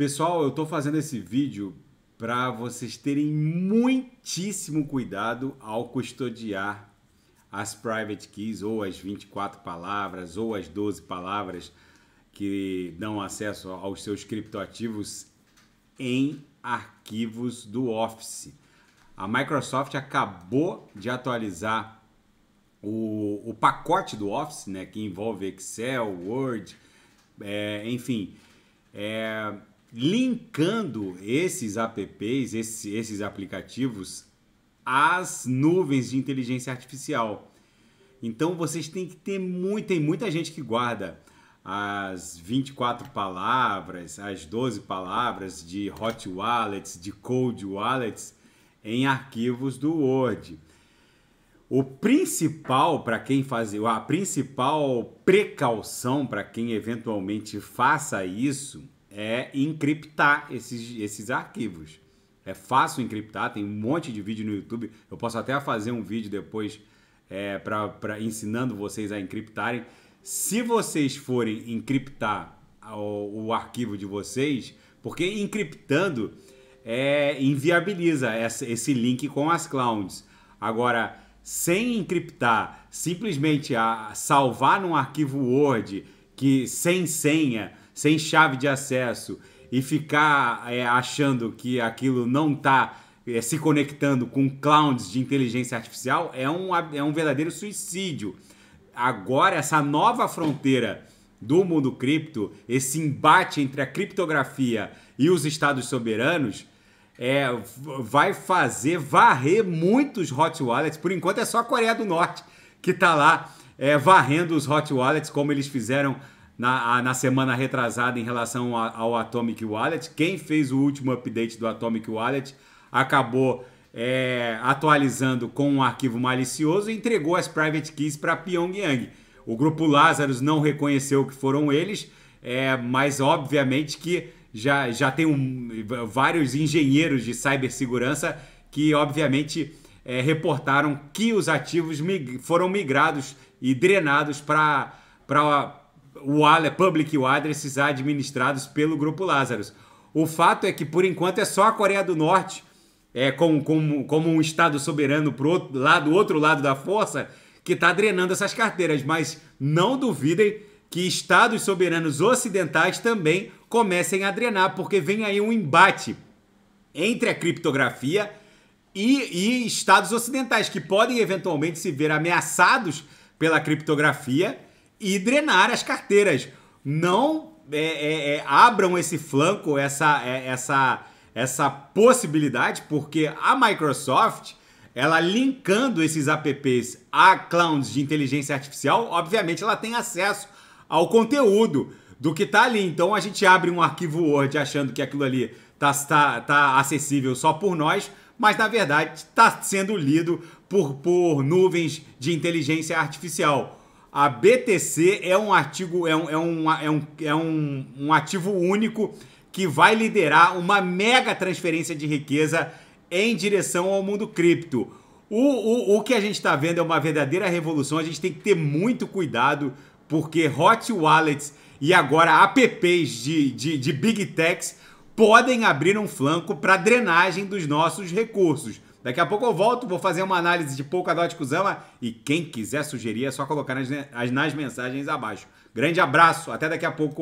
Pessoal, eu estou fazendo esse vídeo para vocês terem muitíssimo cuidado ao custodiar as private keys ou as 24 palavras ou as 12 palavras que dão acesso aos seus criptoativos em arquivos do Office. A Microsoft acabou de atualizar o, o pacote do Office, né, que envolve Excel, Word, é, enfim. É, linkando esses apps, esses, esses aplicativos, às nuvens de inteligência artificial. Então vocês têm que ter muito, tem muita gente que guarda as 24 palavras, as 12 palavras de hot wallets, de cold wallets em arquivos do Word. O principal para quem fazer, a principal precaução para quem eventualmente faça isso é encriptar esses, esses arquivos. É fácil encriptar, tem um monte de vídeo no YouTube. Eu posso até fazer um vídeo depois é, para ensinando vocês a encriptarem. Se vocês forem encriptar o, o arquivo de vocês, porque encriptando é, inviabiliza essa, esse link com as clouds. Agora, sem encriptar, simplesmente a salvar num arquivo Word que sem senha sem chave de acesso e ficar é, achando que aquilo não está é, se conectando com clowns de inteligência artificial é um, é um verdadeiro suicídio. Agora, essa nova fronteira do mundo cripto, esse embate entre a criptografia e os estados soberanos, é, vai fazer varrer muitos hot wallets. Por enquanto é só a Coreia do Norte que está lá é, varrendo os hot wallets, como eles fizeram na, na semana retrasada em relação a, ao Atomic Wallet. Quem fez o último update do Atomic Wallet acabou é, atualizando com um arquivo malicioso e entregou as private keys para Pyongyang. O grupo Lazarus não reconheceu que foram eles, é, mas obviamente que já, já tem um, vários engenheiros de cibersegurança que, obviamente, é, reportaram que os ativos mig foram migrados e drenados para o public addresses administrados pelo grupo Lazarus. O fato é que, por enquanto, é só a Coreia do Norte, é, como, como, como um Estado soberano pro outro outro lado da força, que está drenando essas carteiras. Mas não duvidem que Estados soberanos ocidentais também comecem a drenar, porque vem aí um embate entre a criptografia e, e estados ocidentais, que podem eventualmente se ver ameaçados pela criptografia e drenar as carteiras. Não é, é, é abram esse flanco, essa, é, essa, essa possibilidade, porque a Microsoft ela linkando esses apps a clowns de inteligência artificial, obviamente ela tem acesso ao conteúdo do que está ali. Então a gente abre um arquivo Word achando que aquilo ali está tá, tá acessível só por nós, mas na verdade está sendo lido por, por nuvens de inteligência artificial. A BTC é um artigo, é um, é um, é um, é um, um ativo único que vai liderar uma mega transferência de riqueza em direção ao mundo cripto. O, o, o que a gente está vendo é uma verdadeira revolução, a gente tem que ter muito cuidado, porque hot wallets e agora apps de, de, de big techs podem abrir um flanco para drenagem dos nossos recursos. Daqui a pouco eu volto, vou fazer uma análise de Polkadot Kuzama e quem quiser sugerir é só colocar nas, nas mensagens abaixo. Grande abraço, até daqui a pouco.